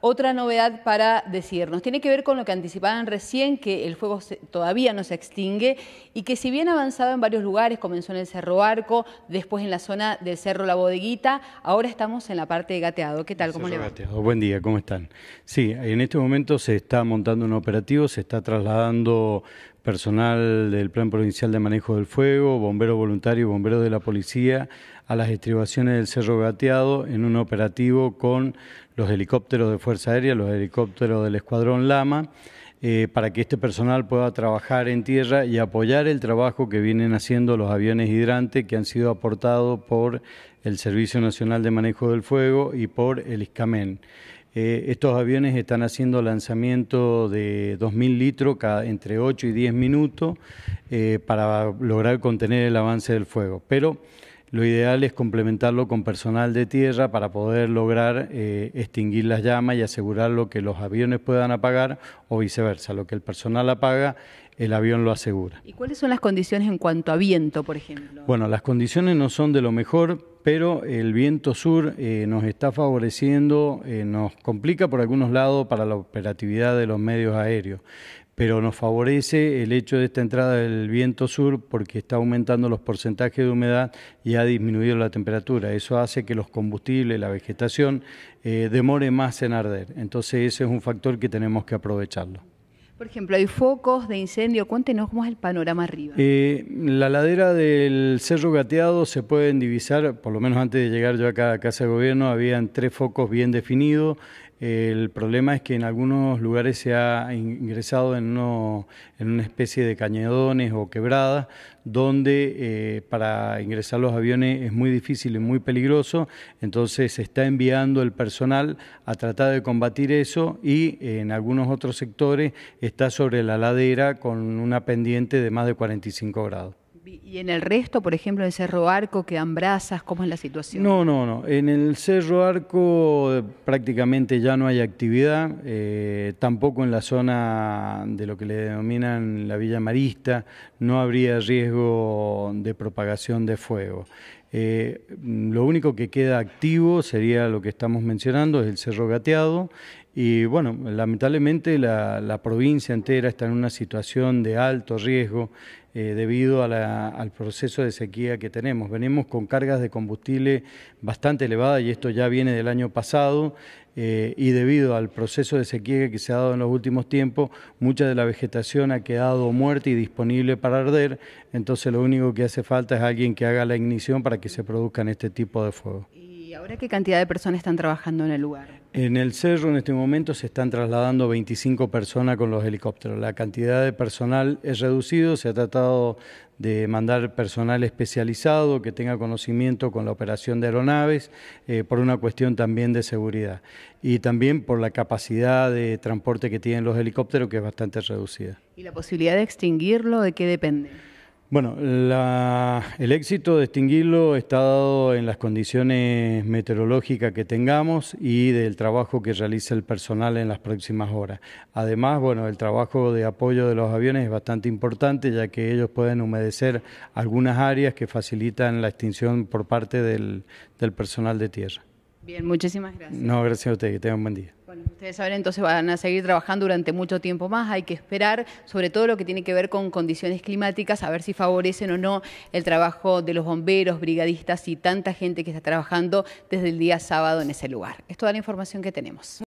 otra novedad para decirnos. Tiene que ver con lo que anticipaban recién, que el fuego todavía no se extingue y que si bien ha avanzado en varios lugares, comenzó en el Cerro Arco, después en la zona del Cerro La Bodeguita, ahora estamos en la parte de Gateado. ¿Qué tal? ¿Cómo le va? Buen día, ¿cómo están? Sí, en este momento se está montando un operativo, se está trasladando personal del Plan Provincial de Manejo del Fuego, bomberos voluntarios y bomberos de la policía a las estribaciones del Cerro Gateado en un operativo con los helicópteros de Fuerza Aérea, los helicópteros del Escuadrón Lama, eh, para que este personal pueda trabajar en tierra y apoyar el trabajo que vienen haciendo los aviones hidrantes que han sido aportados por el Servicio Nacional de Manejo del Fuego y por el ISCAMEN. Eh, estos aviones están haciendo lanzamiento de 2.000 litros cada, entre 8 y 10 minutos eh, para lograr contener el avance del fuego. Pero lo ideal es complementarlo con personal de tierra para poder lograr eh, extinguir las llamas y asegurar lo que los aviones puedan apagar o viceversa. Lo que el personal apaga, el avión lo asegura. ¿Y cuáles son las condiciones en cuanto a viento, por ejemplo? Bueno, las condiciones no son de lo mejor, pero el viento sur eh, nos está favoreciendo, eh, nos complica por algunos lados para la operatividad de los medios aéreos pero nos favorece el hecho de esta entrada del viento sur porque está aumentando los porcentajes de humedad y ha disminuido la temperatura. Eso hace que los combustibles, la vegetación, eh, demore más en arder. Entonces ese es un factor que tenemos que aprovecharlo. Por ejemplo, hay focos de incendio. Cuéntenos cómo es el panorama arriba. Eh, la ladera del Cerro Gateado se pueden divisar, por lo menos antes de llegar yo acá a Casa de Gobierno, habían tres focos bien definidos. El problema es que en algunos lugares se ha ingresado en, una especie de cañadones o quebradas, donde eh, para ingresar los aviones es muy difícil y muy peligroso, entonces se está enviando el personal a tratar de combatir eso y en algunos otros sectores está sobre la ladera con una pendiente de más de 45 grados. ¿Y en el resto, por ejemplo, en Cerro Arco, quedan brasas? cómo es la situación? No, no, no. En el Cerro Arco eh, prácticamente ya no hay actividad, eh, tampoco en la zona de lo que le denominan la Villa Marista, no habría riesgo de propagación de fuego. Eh, lo único que queda activo sería lo que estamos mencionando, es el Cerro Gateado y bueno, lamentablemente la, provincia entera está en una situación de alto riesgo eh, debido al proceso de sequía que tenemos. Venimos con cargas de combustible bastante elevadas y esto ya viene del año pasado eh, y debido al proceso de sequía que se ha dado en los últimos tiempos, mucha de la vegetación ha quedado muerta y disponible para arder, entonces lo único que hace falta es alguien que haga la ignición para que se produzcan este tipo de fuego. ¿Y ahora qué cantidad de personas están trabajando en el lugar? En el cerro en este momento se están trasladando 25 personas con los helicópteros. La cantidad de personal es reducido, se ha tratado de mandar personal especializado que tenga conocimiento con la operación de aeronaves eh, por una cuestión también de seguridad y también por la capacidad de transporte que tienen los helicópteros que es bastante reducida. ¿Y la posibilidad de extinguirlo de qué depende? Bueno, el éxito de extinguirlo está dado en las condiciones meteorológicas que tengamos y del trabajo que realiza el personal en las próximas horas. Además, bueno, el trabajo de apoyo de los aviones es bastante importante ya que ellos pueden humedecer algunas áreas que facilitan la extinción por parte del, personal de tierra. Bien, muchísimas gracias. No, gracias a usted, que tengan un buen día ustedes saben, entonces van a seguir trabajando durante mucho tiempo más. Hay que esperar, sobre todo lo que tiene que ver con condiciones climáticas, a ver si favorecen o no el trabajo de los bomberos, brigadistas y tanta gente que está trabajando desde el día sábado en ese lugar. Es toda la información que tenemos.